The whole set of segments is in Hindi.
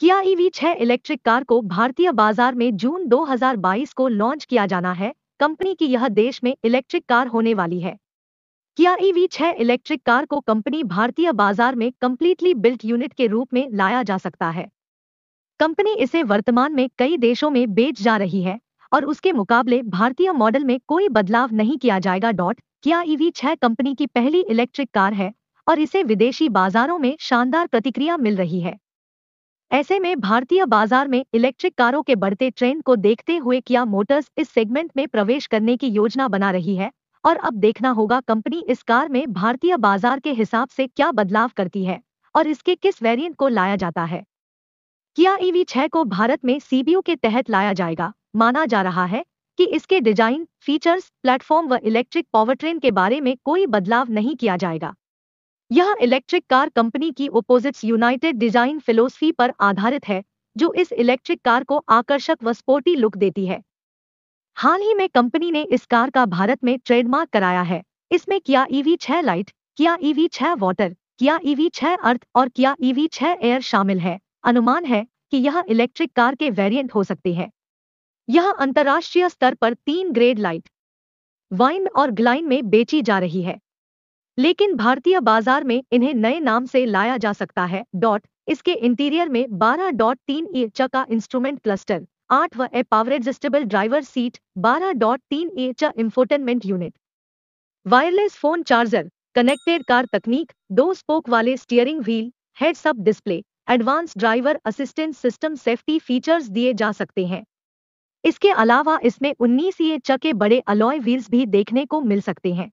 किया ईवी छह इलेक्ट्रिक कार को भारतीय बाजार में जून 2022 को लॉन्च किया जाना है कंपनी की यह देश में इलेक्ट्रिक कार होने वाली है किया ईवी छह इलेक्ट्रिक कार को कंपनी भारतीय बाजार में कंप्लीटली बिल्ट यूनिट के रूप में लाया जा सकता है कंपनी इसे वर्तमान में कई देशों में बेच जा रही है और उसके मुकाबले भारतीय मॉडल में कोई बदलाव नहीं किया जाएगा डॉट किया ईवी छह कंपनी की पहली इलेक्ट्रिक कार है और इसे विदेशी बाजारों में शानदार प्रतिक्रिया मिल रही है ऐसे में भारतीय बाजार में इलेक्ट्रिक कारों के बढ़ते ट्रेंड को देखते हुए किया मोटर्स इस सेगमेंट में प्रवेश करने की योजना बना रही है और अब देखना होगा कंपनी इस कार में भारतीय बाजार के हिसाब से क्या बदलाव करती है और इसके किस वेरिएंट को लाया जाता है किया ईवी छह को भारत में सीबीयू के तहत लाया जाएगा माना जा रहा है कि इसके डिजाइन फीचर्स प्लेटफॉर्म व इलेक्ट्रिक पावर ट्रेन के बारे में कोई बदलाव नहीं किया जाएगा यह इलेक्ट्रिक कार कंपनी की ओपोजिट्स यूनाइटेड डिजाइन फिलोसफी पर आधारित है जो इस इलेक्ट्रिक कार को आकर्षक व स्पोर्टी लुक देती है हाल ही में कंपनी ने इस कार का भारत में ट्रेडमार्क कराया है इसमें किया ईवी e छह लाइट किया ईवी छह वाटर किया ईवी छह अर्थ और किया ईवी e छह एयर शामिल है अनुमान है कि यह इलेक्ट्रिक कार के वेरिएंट हो सकते हैं यह अंतर्राष्ट्रीय स्तर पर तीन ग्रेड लाइट वाइन और ग्लाइन में बेची जा रही है लेकिन भारतीय बाजार में इन्हें नए नाम से लाया जा सकता है डॉट इसके इंटीरियर में 12.3 डॉट तीन का इंस्ट्रूमेंट क्लस्टर आठ व a power adjustable driver seat 12.3 dot तीन a infotainment unit wireless phone charger connected car तकनीक दो स्पोक वाले steering wheel heads up display advance driver assistance system safety features दिए जा सकते हैं इसके अलावा इसमें उन्नीस ये च के बड़े अलॉय व्हील्स भी देखने को मिल सकते हैं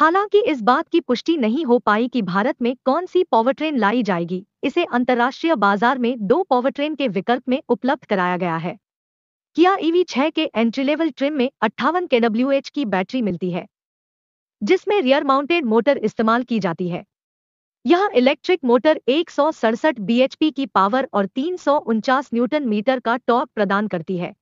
हालांकि इस बात की पुष्टि नहीं हो पाई कि भारत में कौन सी पॉवरट्रेन लाई जाएगी इसे अंतर्राष्ट्रीय बाजार में दो पॉवरट्रेन के विकल्प में उपलब्ध कराया गया है किया ईवी छह के एंट्री लेवल ट्रिम में अट्ठावन के की बैटरी मिलती है जिसमें रियर माउंटेड मोटर इस्तेमाल की जाती है यह इलेक्ट्रिक मोटर एक सौ सड़सठ की पावर और तीन न्यूटन मीटर का टॉर्क प्रदान करती है